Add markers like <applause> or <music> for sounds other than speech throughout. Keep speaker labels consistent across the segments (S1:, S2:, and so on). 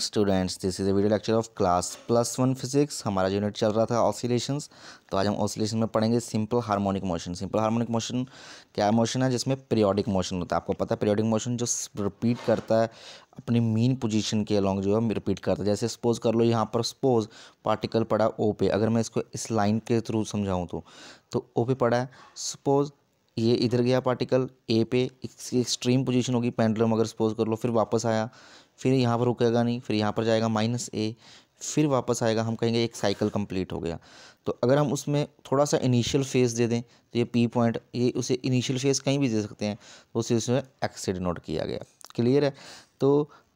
S1: students this is video lecture of class plus one physics हमारा unit चल रहा था ऑसिलेशंस तो आज हम ऑसिलेशन में पढ़ेंगे simple harmonic motion simple harmonic motion क्या मोशन है जिसमें पीरियोडिक मोशन होता है आपको पता है पीरियोडिक मोशन जो रिपीट करता है अपनी मीन पोजीशन के अलॉन्ग जो है रिपीट करता है जैसे सपोज कर लो यहाँ पर सपोज पार्टिकल पड़ा ओ पे अगर मैं इसको इस लाइन के थ्रू समझाऊँ तो, तो ओ पे पड़ा है सपोज ये इधर गया पार्टिकल ए पे इसकी एक्सट्रीम पोजीशन होगी पेंडुलम अगर सपोज कर लो फिर वापस आया फिर यहाँ पर रुकेगा नहीं फिर यहाँ पर जाएगा माइनस ए फिर वापस आएगा हम कहेंगे एक साइकिल कंप्लीट हो गया तो अगर हम उसमें थोड़ा सा इनिशियल फेज दे दें तो ये पी पॉइंट ये उसे इनिशियल फ़ेज कहीं भी दे सकते हैं तो उसे उसमें एक्सीड नोट किया गया क्लियर है तो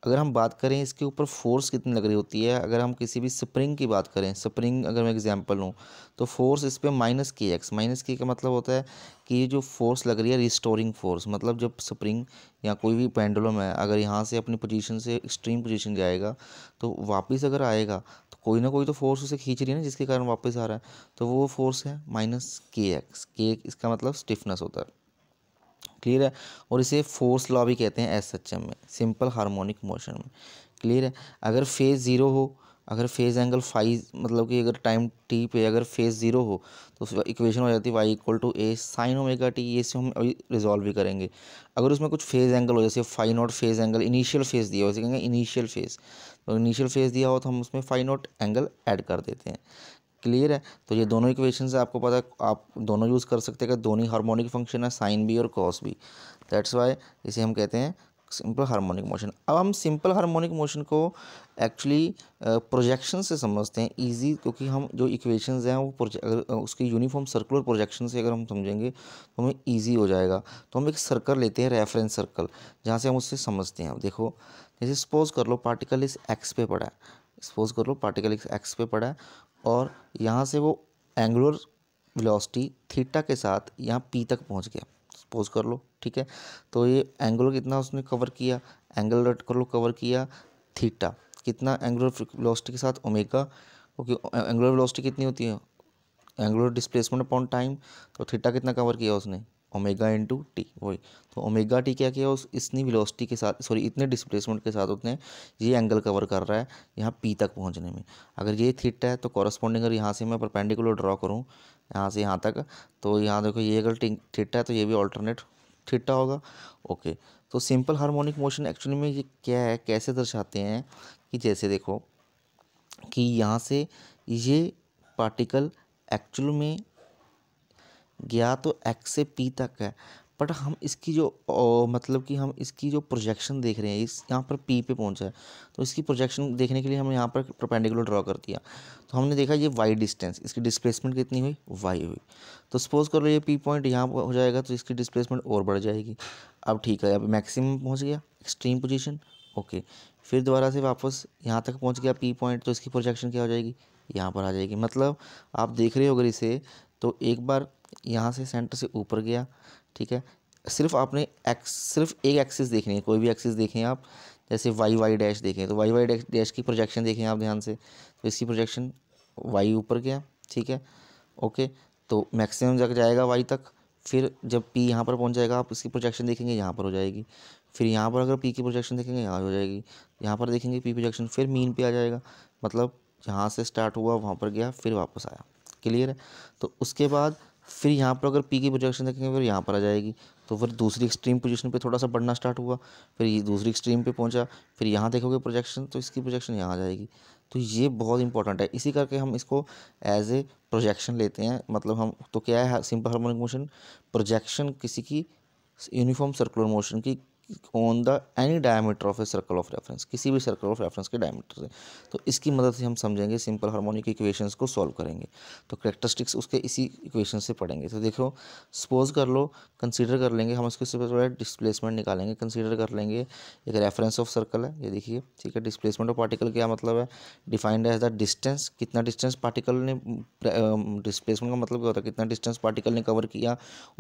S1: अगर हम बात करें इसके ऊपर फोर्स कितनी लग रही होती है अगर हम किसी भी स्प्रिंग की बात करें स्प्रिंग अगर मैं एग्जांपल लूँ तो फोर्स इस पर माइनस के एक्स माइनस के का मतलब होता है कि ये जो फोर्स लग रही है रिस्टोरिंग फोर्स मतलब जब स्प्रिंग या कोई भी पेंडुलम है अगर यहाँ से अपनी पोजीशन से एक्सट्रीम पोजीशन जाएगा तो वापस अगर आएगा तो कोई ना कोई तो फोर्स उसे खींच रही है ना जिसके कारण वापस आ रहा है तो वो फोर्स है माइनस के एक्स के इसका मतलब स्टिफनेस होता है क्लियर है और इसे फोर्स लॉ भी कहते हैं एस एच एम में सिंपल हार्मोनिक मोशन में क्लियर है अगर फेज़ ज़ीरो हो अगर फेज़ एंगल फाइव मतलब कि अगर टाइम टी पे अगर फेज़ ज़ीरो हो तो इक्वेशन हो जाती है Y equal to A sine omega T ये से हम अभी रिजॉल्व भी करेंगे अगर उसमें कुछ फेज़ एंगल हो जैसे five naught phase angle initial phase दिया हो जैसे कहेंगे इनिशियल फेज़ तो इनिशियल फेज़ दिया हो तो हम उसमें फाइव नॉट एंगल ऐड कर देते हैं क्लियर है तो ये दोनों इक्वेशन से आपको पता है आप दोनों यूज़ कर सकते हैं दोनों ही हार्मोनिक फंक्शन है साइन भी और कॉस भी दैट्स वाई इसे हम कहते हैं सिंपल हार्मोनिक मोशन अब हम सिंपल हार्मोनिक मोशन को एक्चुअली प्रोजेक्शन से समझते हैं इजी क्योंकि हम जो इक्वेशंस हैं वो अगर उसकी यूनिफॉर्म सर्कुलर प्रोजेक्शन से अगर हम समझेंगे तो हमें इजी हो जाएगा तो हम एक सर्कल लेते हैं रेफरेंस सर्कल जहाँ से हम उससे समझते हैं देखो जैसे सपोज कर लो पार्टिकल इस एक्स पे पड़ा है सपोज कर लो पार्टिकल एक्स पे पड़ा है और यहाँ से वो एंगुलर वेलोसिटी थीटा के साथ यहाँ पी तक पहुँच गया सपोज कर लो ठीक है तो ये एंगुलर कितना उसने कवर किया एंगल रट कर लो कवर किया थीटा कितना एंगुलर वेलोसिटी के साथ ओमेगा ओके एंगुलर वेलोसिटी कितनी होती है एंगुलर डिस्प्लेसमेंट अपॉन टाइम तो थीटा कितना कवर किया उसने ओमेगा इंटू टी वही तो ओमेगा टी क्या किया उस इतनी वेलोसिटी के साथ सॉरी इतने डिस्प्लेसमेंट के साथ उसने ये एंगल कवर कर रहा है यहाँ पी तक पहुँचने में अगर ये थीटा है तो कॉरस्पॉन्डिंग अगर यहाँ से मैं परपेंडिकुलर ड्रॉ करूँ यहाँ से यहाँ तक तो यहाँ देखो ये अगर थीटा है तो ये भी ऑल्टरनेट थीटा होगा ओके तो सिंपल हारमोनिक मोशन एक्चुअली में ये क्या है कैसे दर्शाते हैं कि जैसे देखो कि यहाँ से ये पार्टिकल एक्चुअल में गया तो एक्स से पी तक है बट हम इसकी जो ओ, मतलब कि हम इसकी जो प्रोजेक्शन देख रहे हैं इस यहाँ पर पी पे पहुँचा है तो इसकी प्रोजेक्शन देखने के लिए हम यहाँ पर प्रोपेंडिकुलर ड्रॉ कर दिया तो हमने देखा ये वाई डिस्टेंस इसकी डिस्प्लेसमेंट कितनी हुई वाई हुई तो सपोज़ कर लो ये पी पॉइंट यहाँ हो जाएगा तो इसकी डिस्प्लेसमेंट और बढ़ जाएगी अब ठीक है अब मैक्सिमम पहुँच गया एक्सट्रीम पोजिशन ओके फिर दोबारा से वापस यहाँ तक पहुँच गया पी पॉइंट तो इसकी प्रोजेक्शन क्या हो जाएगी यहाँ पर आ जाएगी मतलब आप देख रहे हो अगर इसे तो एक बार यहाँ से सेंटर से ऊपर गया ठीक है सिर्फ आपने एक्स सिर्फ एक एक्सिस देखनी है कोई भी एक्सिस देखें आप जैसे वाई वाई डैश देखें तो वाई वाई डैश की प्रोजेक्शन देखें आप ध्यान से तो इसकी प्रोजेक्शन वाई ऊपर गया ठीक है ओके तो मैक्सिमम जगह जाएगा वाई तक फिर जब पी यहाँ पर पहुँच जाएगा आप इसकी प्रोजेक्शन देखेंगे यहाँ पर हो जाएगी फिर यहाँ पर अगर पी की प्रोजेक्शन देखेंगे यहाँ हो जाएगी यहाँ पर देखेंगे पी प्रोजेक्शन फिर मीन पे आ जाएगा मतलब जहाँ से स्टार्ट हुआ वहाँ पर गया फिर वापस आया क्लियर है तो उसके बाद फिर यहाँ पर अगर पी की प्रोजेक्शन देखेंगे फिर यहाँ पर आ जाएगी तो फिर दूसरी एक्सट्रीम पोजीशन पे थोड़ा सा बढ़ना स्टार्ट हुआ फिर ये दूसरी एक्सट्रीम पे पहुंचा फिर यहाँ देखोगे प्रोजेक्शन तो इसकी प्रोजेक्शन यहाँ आ जाएगी तो ये बहुत इंपॉर्टेंट है इसी करके हम इसको एज ए प्रोजेक्शन लेते हैं मतलब हम तो क्या है सिंपल हार्मोनिक मोशन प्रोजेक्शन किसी की यूनिफॉर्म सर्कुलर मोशन की on the any diameter of a circle of reference किसी भी सर्कल ऑफ रेफरेंस के डायमीटर से तो इसकी मदद से हम समझेंगे सिंपल हार्मोनिक इक्वेशंस को सॉल्व करेंगे तो करेक्टरिस्टिक्स उसके इसी इक्वेशन से पढ़ेंगे तो देखो सपोज कर लो कंसीडर कर लेंगे हम इसके थोड़ा डिस्प्लेसमेंट निकालेंगे कंसीडर कर लेंगे एक रेफरेंस ऑफ सर्कल है ये देखिए ठीक है डिस्प्लेसमेंट ऑफ पार्टिकल क्या मतलब है डिफाइंड एज द डिस्टेंस कितना डिस्टेंस पार्टिकल ने डिस्प्लेसमेंट का मतलब क्या होता है कितना डिस्टेंस पार्टिकल ने कवर किया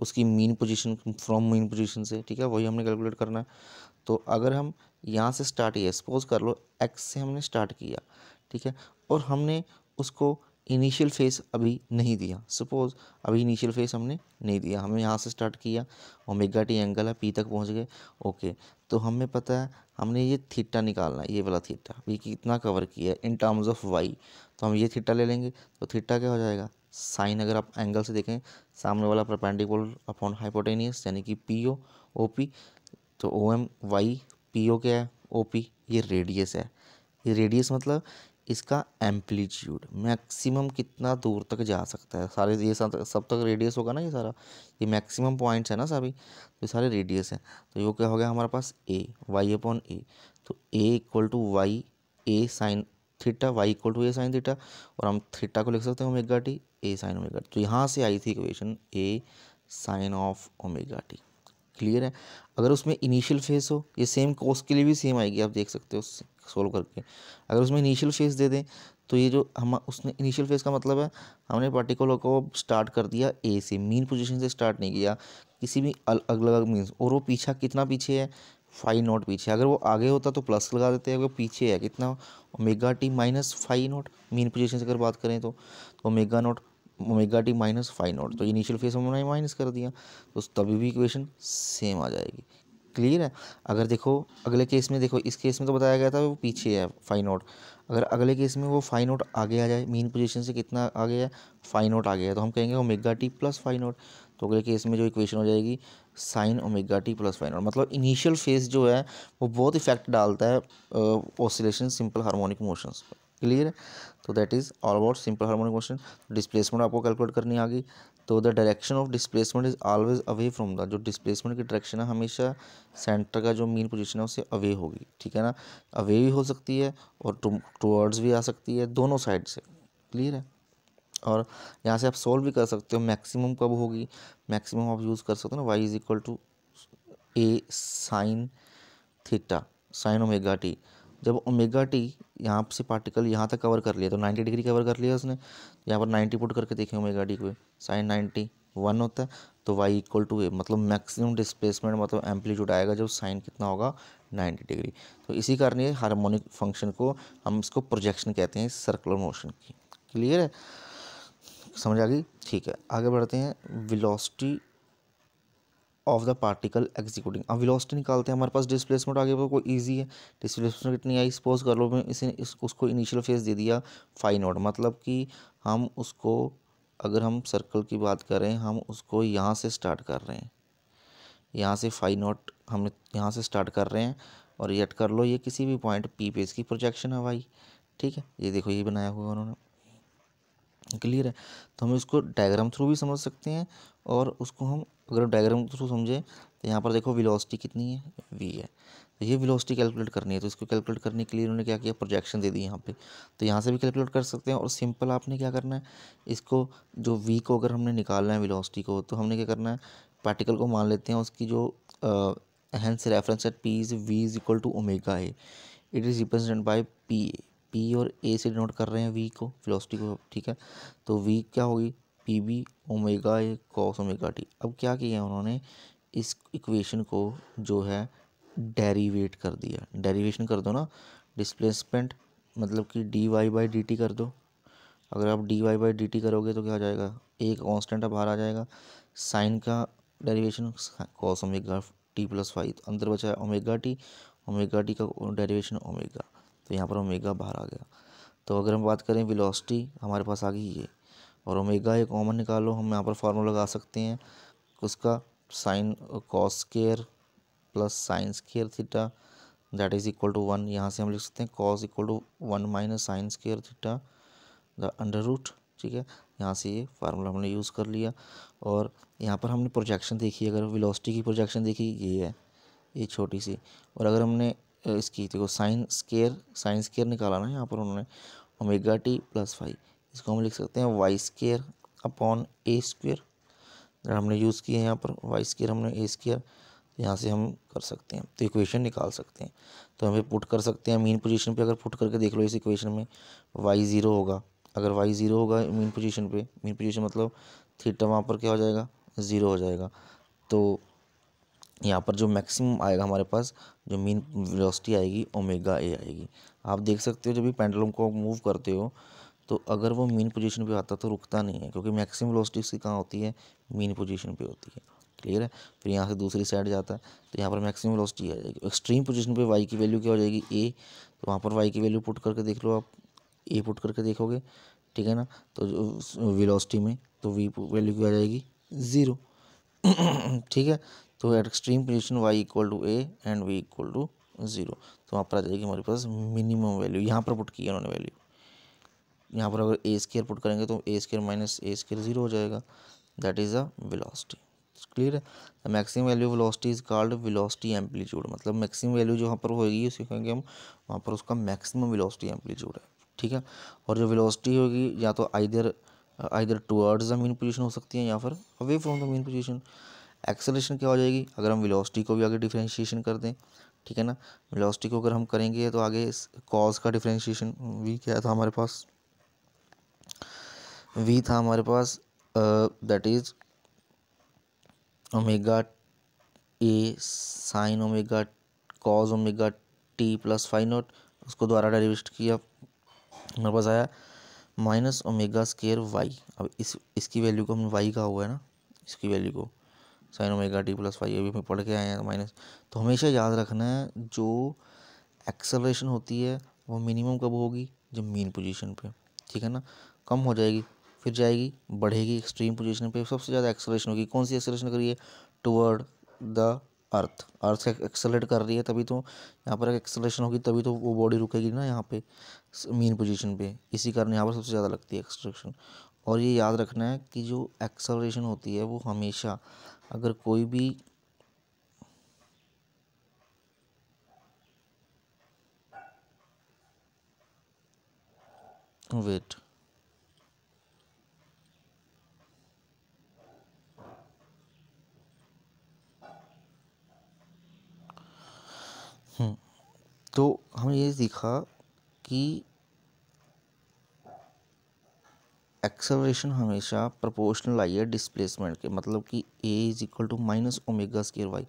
S1: उसकी mean position from mean position से ठीक है वही हमने कैलकुलेट करना करना है तो अगर हम यहाँ से स्टार्ट किया सपोज कर लो एक्स से हमने स्टार्ट किया ठीक है और हमने उसको इनिशियल फेस अभी नहीं दिया सपोज अभी इनिशियल फेस हमने नहीं दिया हमने यहाँ से स्टार्ट किया ओमेगा टी एंगल है पी तक पहुँच गए ओके तो हमें पता है हमने ये थीटा निकालना है ये वाला थीटा अभी कितना कवर किया है इन टर्म्स ऑफ वाई तो हम ये थीटा ले लेंगे तो थीटा क्या हो जाएगा साइन अगर आप एंगल से देखें सामने वाला परपेंडिकुलर अपॉन हाइपोटेनियस यानी कि पी ओ ओ पी तो O M Y P O क्या है ओ पी ये रेडियस है ये रेडियस मतलब इसका एम्पलीट्यूड मैक्सिमम कितना दूर तक जा सकता है सारे ये सब तक रेडियस होगा ना ये सारा ये मैक्सिमम पॉइंट्स है ना सभी तो सारे रेडियस हैं तो ये क्या हो गया हमारे पास ए वाई अपॉन ए तो A equal to Y A sine theta Y equal to A sine theta और हम थीटा को लिख सकते हैं omega T A sine omega तो यहाँ से आई थी equation A sine of omega T clear है अगर उसमें इनिशियल फेस हो ये सेम कोर्स के लिए भी सेम आएगी आप देख सकते हो सोल्व करके अगर उसमें इनिशियल फेस दे दें तो ये जो हम उसने इनिशियल फेस का मतलब है हमने पार्टिकुलर को स्टार्ट कर दिया ए से मीन पोजीशन से स्टार्ट नहीं किया किसी भी अलग अलग मीन्स और वो पीछा कितना पीछे है फाइव नोट पीछे अगर वो आगे होता तो प्लस लगा देते हैं अगर पीछे है कितना omega T minus five naught mean position से अगर बात करें तो ओमेगा तो naught omega T minus five naught तो इनिशियल फेस में हमने माइनस कर दिया तो तभी भी इक्वेशन सेम आ जाएगी क्लियर है अगर देखो अगले केस में देखो इस केस में तो बताया गया था वो पीछे है फाइन नॉट अगर अगले केस में वो फाइन नॉट आगे आ जाए मेन पोजिशन से कितना आ गया है फाइन नोट आ गया है तो हम कहेंगे omega T plus phi naught तो अगले केस में जो इक्वेशन हो जाएगी sine omega T plus phi naught मतलब इनिशियल फेज जो है वो बहुत इफेक्ट डालता है ऑसिलेशन सिंपल हार्मोनिक मोशंस पर क्लियर है तो that is all about simple harmonic motion displacement आपको कैलकुलेट करनी आ गई तो the direction of displacement is always away from the जो डिस्प्लेसमेंट की डायरेक्शन है हमेशा सेंटर का जो मेन पोजीशन है उससे अवे होगी ठीक है ना अवे भी हो सकती है और टूवर्ड्स भी आ सकती है दोनों साइड से क्लियर है और यहाँ से आप सोल्व भी कर सकते हो मैक्सिमम कब होगी मैक्सिमम आप यूज़ कर सकते हो ना Y is equal to A sine theta sine omega T जब ओमेगा टी यहाँ से पार्टिकल यहाँ तक कवर कर लिया तो 90 डिग्री कवर कर लिया उसने यहाँ पर 90 पुट करके देखें ओमेगा टी को साइन 90 वन होता है तो वाई इक्वल टू ए मतलब मैक्सिमम डिस्प्लेसमेंट मतलब एम्पलीट्यूड आएगा जब साइन कितना होगा 90 डिग्री तो इसी कारण ये हारमोनिक फंक्शन को हम इसको प्रोजेक्शन कहते हैं सर्कुलर मोशन की क्लियर है समझ आ गई ठीक है आगे बढ़ते हैं velocity of the particle executing अब वेलोसिटी निकालते हैं हमारे पास डिस्प्लेसमेंट आगे पर कोई ईजी है डिस्प्लेसमेंट कितनी आई सपोज कर लो मैं इसे इस, उसको इनिशियल फेज दे दिया फाइव नोट मतलब कि हम उसको अगर हम सर्कल की बात करें हम उसको यहाँ से स्टार्ट कर रहे हैं यहाँ से फाइव नोट हम यहाँ से स्टार्ट कर रहे हैं और येट कर लो ये किसी भी पॉइंट पी पे इसकी प्रोजेक्शन है भाई ठीक है ये देखो ये बनाया हुआ उन्होंने क्लियर है तो हम इसको डायग्राम थ्रू भी समझ सकते हैं और उसको हम अगर डायग्राम थ्रू समझें तो यहाँ पर देखो विलोसिटी कितनी है वी है तो ये विलोसिटी कैलकुलेट करनी है तो इसको कैलकुलेट करने के लिए उन्होंने क्या किया प्रोजेक्शन दे दी यहाँ पे तो यहाँ से भी कैलकुलेट कर सकते हैं और सिंपल आपने क्या करना है इसको जो वी को अगर हमने निकालना है विलोसिटी को तो हमने क्या करना है पार्टिकल को मान लेते हैं उसकी जो hence reference at P is V is equal to omega A it is represent by P A P और ए से डिनोट कर रहे हैं वी को फिलोसिटी को ठीक है तो वी क्या होगी P B omega A cos omega T अब क्या किया उन्होंने इस इक्वेशन को जो है डेरीवेट कर दिया डेरीवेशन कर दो ना डिस्प्लेसमेंट मतलब कि D Y by D T कर दो अगर आप D Y by D T करोगे तो क्या आ जाएगा एक कॉन्स्टेंट बाहर आ जाएगा साइन का derivation cos omega T plus five अंदर बचा है ओमेगा टी ओमेगा टी का डेरिवेशन ओमेगा तो यहाँ पर ओमेगा बाहर आ गया तो अगर हम बात करें विलोसटी हमारे पास आ गई ये और ओमेगा एक कॉमन निकालो हम यहाँ पर फार्मूला लगा सकते हैं उसका sine cos square plus sine square theta that is equal to one यहाँ से हम लिख सकते हैं cos equal to one minus sine square theta the under root ठीक है यहाँ से ये फार्मूला हमने यूज़ कर लिया और यहाँ पर हमने प्रोजेक्शन देखी अगर विलोसटी की प्रोजेक्शन देखी ये है ये छोटी सी और अगर हमने इसकी देखो साइन स्केयर साइन स्केयर निकाला ना यहाँ पर उन्होंने ओमेगा टी प्लस फाइव इसको हम लिख सकते हैं Y square upon A square हमने यूज़ किए हैं यहाँ पर वाई स्केयर हमने ए स्केयर तो यहाँ से हम कर सकते हैं तो इक्वेशन निकाल सकते हैं तो हमें पुट कर सकते हैं मीन पोजीशन पे अगर पुट करके देख लो इस इक्वेशन में वाई ज़ीरो होगा अगर वाई ज़ीरो होगा मीन पोजीशन पे मीन पोजीशन मतलब थीटा वहाँ पर क्या हो जाएगा ज़ीरो हो जाएगा तो यहाँ पर जो मैक्सिमम आएगा हमारे पास जो मीन वेलोसिटी आएगी ओमेगा ए आएगी आप देख सकते हो जब भी पेंडुलम को मूव करते हो तो अगर वो मीन पोजीशन पे आता तो रुकता नहीं है क्योंकि मैक्सिमम वेलोसिटी उसकी कहाँ होती है मीन पोजीशन पे होती है क्लियर है फिर यहाँ से दूसरी साइड जाता है तो यहाँ पर मैक्सिमम वेलोसिटी आ जाएगी एक्सट्रीम पोजीशन पे वाई की वैल्यू क्या हो जाएगी ए तो वहाँ पर वाई की वैल्यू पुट करके देख लो आप ए पुट करके देखोगे ठीक है ना तो वेलोसिटी में तो वी वैल्यू क्या आ जाएगी ज़ीरो <clears throat> ठीक है तो at extreme position y equal to a and v equal to zero तो वहाँ पर आ जाएगी हमारे पास मिनिमम वैल्यू यहाँ पर पुट किया उन्होंने वैल्यू यहाँ पर अगर ए स्केयर पुट करेंगे तो a square minus a square zero हो जाएगा that is a velocity clear है maximum value velocity is called velocity amplitude मतलब मैक्सिमम वैल्यू जो वहाँ पर होगी उसे कहेंगे हम वहाँ पर उसका मैक्सिमम वेलोसिटी एम्पलीट्यूड है ठीक है और जो वेलोसिटी होगी या तो either either towards the mean position हो सकती है या फिर away from the mean position acceleration क्या हो जाएगी अगर हम वेलोसिटी को भी आगे डिफ्रेंशिएशन कर दें ठीक है ना वेलोसिटी को अगर हम करेंगे तो आगे कॉज का डिफ्रेंशिएशन वी क्या था हमारे पास वी था हमारे पास that is omega a sine omega cos omega T plus phi naught उसको द्वारा डेरिवेस्ट किया हमारे पास आया माइनस ओमेगा स्केयर वाई अब इस इसकी वैल्यू को हमने वाई कहा हुआ है ना इसकी वैल्यू को sine omega t plus phi ये भी हमें पढ़ के आए हैं माइनस तो हमेशा याद रखना है जो एक्सेलरेशन होती है वो मिनिमम कब होगी जब मेन पोजीशन पे ठीक है ना कम हो जाएगी फिर जाएगी बढ़ेगी एक्सट्रीम पोजीशन पे सबसे ज़्यादा एक्सेलरेशन होगी कौन सी एक्सेलरेशन करिए toward the earth earth accelerate कर रही है तभी तो यहाँ पर एक्सेलरेशन होगी तभी तो वो बॉडी रुकेगी ना यहाँ पे मेन पोजीशन पे इसी कारण यहाँ पर सबसे ज़्यादा लगती है एक्सेलरेशन और ये याद रखना है कि जो एक्सलेशन होती है वो हमेशा अगर कोई भी वेट हम्म, तो हमें ये सीखा कि एक्सलरेशन हमेशा प्रोपोर्शनल आई है डिस्प्लेसमेंट के मतलब कि a is equal to minus omega square y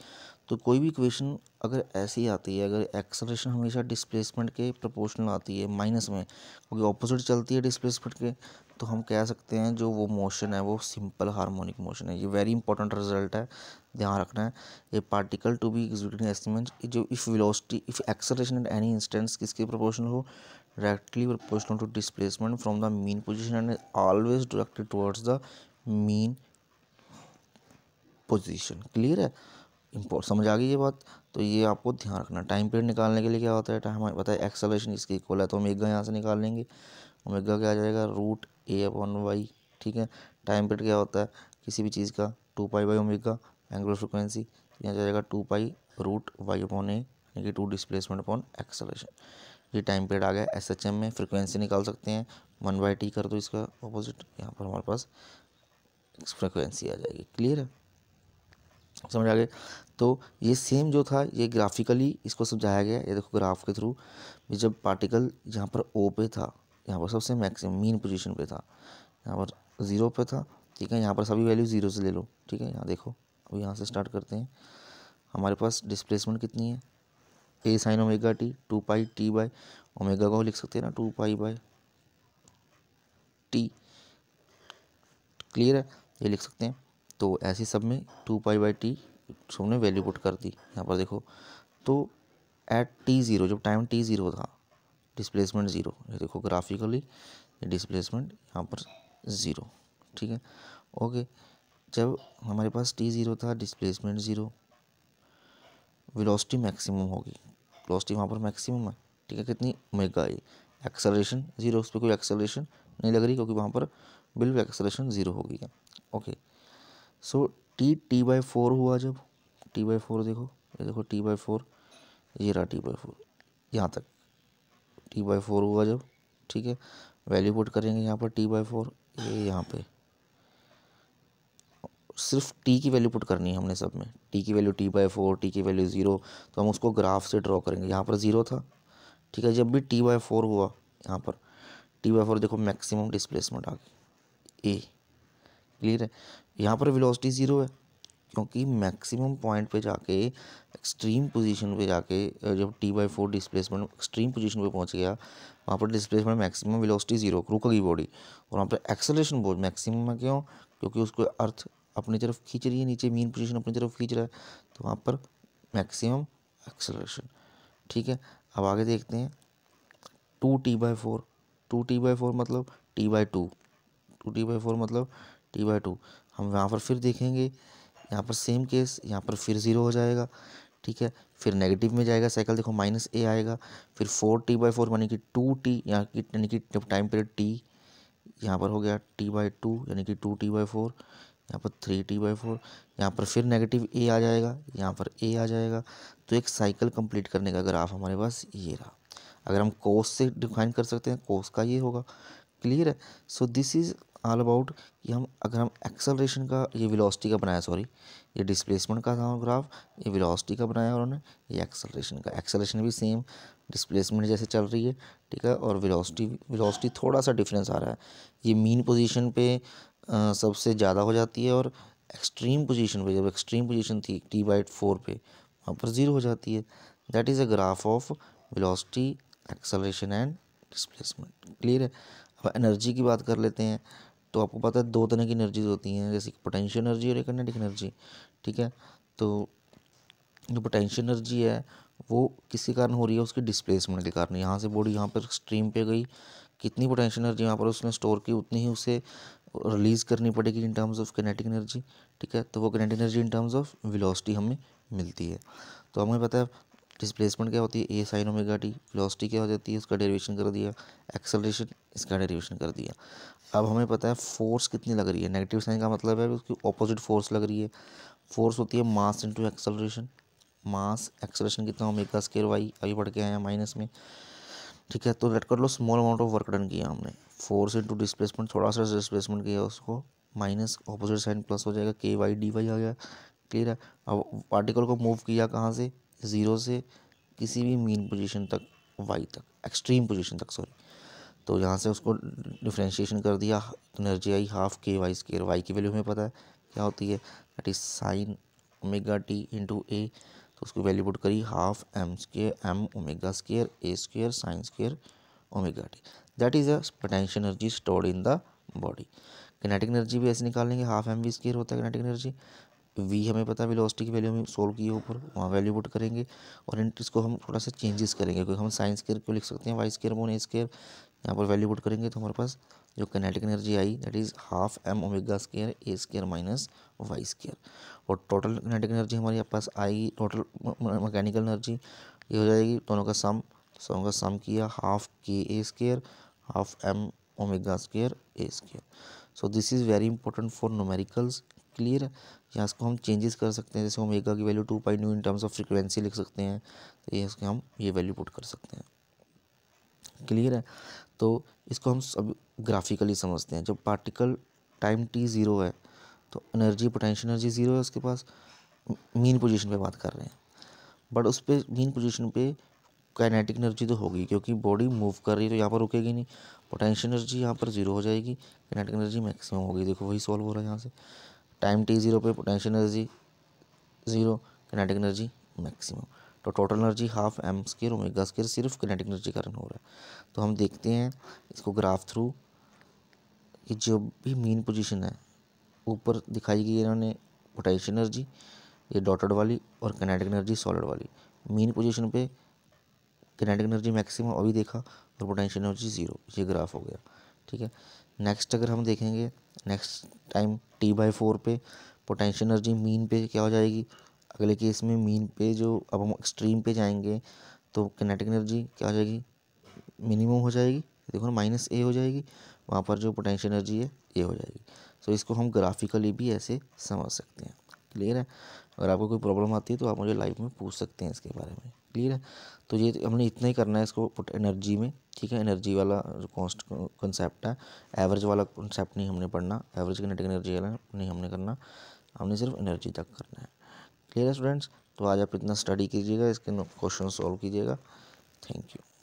S1: तो कोई भी इक्वेशन अगर ऐसी ही आती है अगर एक्सलेशन हमेशा डिस्प्लेसमेंट के प्रोपोर्शनल आती है माइनस में क्योंकि ऑपोजिट चलती है डिस्प्लेसमेंट के तो हम कह सकते हैं जो वो मोशन है वो सिंपल हार्मोनिक मोशन है ये वेरी इंपॉर्टेंट रिजल्ट है ध्यान रखना है ये particle to be executing SHM जो if velocity if acceleration at any instance किसके प्रपोर्शनल हो directly proportional to displacement from the mean position and always directed towards the mean position clear है import समझ आ गई ये बात तो ये आपको ध्यान रखना टाइम पीरियड निकालने के लिए क्या होता है टाइम हमें पता है एक्सलेशन इसकी इक्वल है तो हम यहाँ से निकाल लेंगे ओमेगा क्या आ जाएगा रूट ए अपन वाई ठीक है टाइम पीरियड क्या होता है किसी भी चीज़ का two pi by omega angular frequency यहाँ जाएगा two pi root y upon a यानी कि टू डिसप्लेसमेंट अपॉन एक्सलेशन ये टाइम पीरियड आ गया एस एच एम में फ्रिक्वेंसी निकाल सकते हैं वन बाई टी कर दो इसका अपोजिट यहाँ पर हमारे पास फ्रिक्वेंसी आ जाएगी क्लियर है समझ आ गए तो ये सेम जो था ये ग्राफिकली इसको समझाया गया ये देखो ग्राफ के थ्रू जब पार्टिकल यहाँ पर ओ पे था यहाँ पर सबसे मैक्सिमम मीन पोजिशन पर था यहाँ पर ज़ीरो पे था ठीक है यहाँ पर सभी वैल्यू ज़ीरो से ले लो ठीक है यहाँ देखो अब यहाँ से स्टार्ट करते हैं हमारे पास डिस्प्लेसमेंट कितनी है a sine omega t two pi t by omega को लिख सकते हैं ना two pi by t clear है ये लिख सकते हैं तो ऐसे सब में टू पाई बाई टी सबने वैल्यू पुट कर दी यहाँ पर देखो तो एट टी ज़ीरो जब टाइम टी ज़ीरो था डिस्प्लेसमेंट ज़ीरो देखो ग्राफिकली डिस्प्लेसमेंट यहाँ पर ज़ीरो ठीक है ओके जब हमारे पास टी ज़ीरो था डिस्प्लेसमेंट ज़ीरो वेलोसिटी मैक्सिमम होगी वेलोसिटी वहाँ पर मैक्सिमम है ठीक है कितनी मेगा ये एक्सेलरेशन ज़ीरो उस पर कोई एक्सेलरेशन नहीं लग रही क्योंकि वहाँ पर बिल्कुल एक्सेलरेशन ज़ीरो हो गई है okay so t t by four हुआ जब टी बाई फोर देखो ये देखो टी बाई फोर ये रहा टी बाई फोर यहाँ तक टी बाई फोर हुआ जब ठीक है वैल्यू पुट करेंगे यहाँ पर टी बाई फोर ये यहाँ पे सिर्फ टी की वैल्यू पुट करनी है हमने सब में टी की value t by four t की वैल्यू ज़ीरो तो हम उसको ग्राफ से ड्रॉ करेंगे यहाँ पर ज़ीरो था ठीक है जब भी टी बाई फोर हुआ यहाँ पर टी बाई फोर देखो मैक्सिमम डिस्प्लेसमेंट आ गई ए क्लियर है यहाँ पर वेलोसिटी ज़ीरो है क्योंकि मैक्सिमम पॉइंट पे जाके एक्सट्रीम पोजीशन पे जाके जब t by four displacement extreme position पे पहुंच गया वहाँ पर डिस्प्लेसमेंट मैक्सिमम वेलोसिटी जीरो की बॉडी और वहाँ पर एक्सेलेशन बहुत मैक्सिमम है क्यों क्योंकि उसको अर्थ अपनी तरफ खींच रही है नीचे मीन पोजिशन अपनी तरफ खींच रहा है तो वहाँ पर मैक्सिमम एक्सेलेशन ठीक है अब आगे देखते हैं two t by four two t by four मतलब t by two two t by four मतलब टी बाई टू हम यहाँ पर फिर देखेंगे यहाँ पर सेम केस यहाँ पर फिर ज़ीरो हो जाएगा ठीक है फिर नेगेटिव में जाएगा साइकिल देखो माइनस ए आएगा फिर फोर टी बाई फोर यानी कि टू टी यहाँ की यानी कि टाइम पीरियड टी यहाँ पर हो गया टी बाई टू यानी कि टू टी बाई फोर यहाँ पर थ्री टी बाई फोर यहाँ पर फिर नेगेटिव ए आ जाएगा यहाँ पर ए आ जाएगा तो एक साइकिल कंप्लीट करने का ग्राफ हमारे पास ये रहा अगर हम कोस से डिफाइन कर सकते हैं कोस का ये होगा क्लियर है so this is all about कि हम अगर हम एक्सलेशन का ये वेलोसिटी का बनाया सॉरी ये डिस्प्लेसमेंट का था ग्राफ ये वेलोसिटी का बनाया उन्होंने ये एक्सलेशन का एक्सलेशन भी सेम डिस्प्लेसमेंट जैसे चल रही है ठीक है और वेलोसिटी वेलोसिटी थोड़ा सा डिफरेंस आ रहा है ये मीन पोजिशन पर सबसे ज़्यादा हो जाती है और एक्सट्रीम पोजिशन पर जब एक्सट्रीम पोजिशन थी टी बाइट फोर पे वहाँ पर ज़ीरो हो जाती है that is a graph of velocity acceleration and displacement clear है अब एनर्जी की बात कर लेते हैं तो आपको पता है दो तरह की एनर्जीज होती हैं जैसे कि पोटेंशियल एनर्जी और एक कनेटिक एनर्जी ठीक है तो जो पोटेंशियल एनर्जी है वो किसके कारण हो रही है उसकी डिस्प्लेसमेंट के कारण यहाँ से बॉडी यहाँ पर स्ट्रीम पे गई कितनी पोटेंशियल एनर्जी यहाँ पर उसने स्टोर की उतनी ही उसे रिलीज़ करनी पड़ेगी in terms of kinetic energy ठीक है तो वो kinetic energy in terms of velocity हमें मिलती है तो हमें पता है डिस्प्लेसमेंट क्या होती है a sine omega t velocity क्या हो जाती है उसका डेरिवेशन कर दिया एक्सेलरेशन इसका डेरिवेशन कर दिया अब हमें पता है फोर्स कितनी लग रही है नेगेटिव साइन का मतलब है उसकी ऑपोजिट फोर्स लग रही है फोर्स होती है mass into acceleration mass acceleration कितना ओमेगा स्केयर वाई अभी बढ़ के आए हैं माइनस में ठीक है तो लेट कर लो small amount of work done किया हमने फोर्स इंटू डिस्प्लेसमेंट थोड़ा सा डिस्प्लेसमेंट किया उसको माइनस ऑपोजिट साइन प्लस हो जाएगा के वाई डी वाई आ गया क्लियर है अब पार्टिकल को मूव किया कहाँ से ज़ीरो से किसी भी मीन पोजीशन तक वाई तक एक्सट्रीम पोजीशन तक सॉरी तो यहाँ से उसको डिफ्रेंशिएशन कर दिया एनर्जी आई half k y square y की वैल्यू हमें पता है क्या होती है that is sine omega t into a तो उसको वैल्यू पुट करी half m square m omega square a square sine square omega t that is a potential energy stored in the body kinetic energy भी ऐसे निकालेंगे half M we square होता है kinetic energy we हमें पता है velocity की value हमें सोल्व की ऊपर वहाँ वैल्यू पुट करेंगे और इंट इसको हम थोड़ा सा चेंजेस करेंगे क्योंकि हम साइंस केयर को लिख सकते हैं वाई स्केयर मोन ए स्केयर यहाँ पर वैल्यू पुट करेंगे तो हमारे पास जो कनेटिक एनर्जी आई that is half m omega square a square minus y square और टोटल कनेटिक एनर्जी हमारे पास आई टोटल मैकेनिकल एनर्जी ये हो जाएगी दोनों का सम दोनों का सम किया half k a square half m omega square a square so this is very important for numericals clear यहाँ इसको हम चेंजेस कर सकते हैं जैसे ओमेगा की value two pi nu in terms of frequency लिख सकते हैं तो ये इसके हम ये वैल्यू पुट कर सकते हैं क्लियर है तो इसको हम सब ग्राफिकली समझते हैं जब पार्टिकल टाइम टी ज़ीरो है तो एनर्जी पोटेंशियल एनर्जी ज़ीरो है उसके पास मीन पोजीशन पर बात कर रहे हैं बट उस पर मीन पोजिशन पर काइनेटिक एनर्जी तो होगी क्योंकि बॉडी मूव कर रही है तो यहाँ पर रुकेगी नहीं पोटेंशियल एनर्जी यहाँ पर जीरो हो जाएगी काइनेटिक एनर्जी मैक्सिमम होगी देखो वही सॉल्व हो रहा है यहाँ से टाइम टी ज़ीरो पे potential energy zero kinetic energy maximum तो total energy half m square omega square सिर्फ कनेटिक एनर्जी कारण हो रहा है तो हम देखते हैं इसको ग्राफ थ्रू कि जो भी मेन पोजीशन है ऊपर दिखाई गई है इन्होंने पोटेंशियल एनर्जी ये डॉटेड वाली और कनेटिक एनर्जी सॉलिड वाली मेन पोजीशन पे कनेटिक एनर्जी मैक्सिमम अभी देखा और पोटेंशियल एनर्जी ज़ीरो ये ग्राफ हो गया ठीक है नेक्स्ट अगर हम देखेंगे next time t by four पे पोटेंशियल एनर्जी मीन पे क्या हो जाएगी अगले केस में मीन पे जो अब हम एक्सट्रीम पे जाएंगे तो कनेटिक एनर्जी क्या हो जाएगी मिनिमम हो जाएगी देखो ना माइनस ए हो जाएगी वहाँ पर जो पोटेंशियल एनर्जी है ए हो जाएगी सो इसको हम ग्राफिकली भी ऐसे समझ सकते हैं क्लियर है अगर आपको कोई प्रॉब्लम आती है तो आप मुझे लाइफ में पूछ सकते हैं इसके बारे में क्लियर है तो ये हमने इतना ही करना है इसको पुट एनर्जी में ठीक है एनर्जी वाला कॉन्स्ट कंसेप्ट है एवरेज वाला कंसेप्ट नहीं हमने पढ़ना एवरेज कनेटिक एनर्जी वाला नहीं हमने करना हमने सिर्फ एनर्जी तक करना है क्लियर है स्टूडेंट्स तो आज आप इतना स्टडी कीजिएगा इसके क्वेश्चन सॉल्व कीजिएगा थैंक यू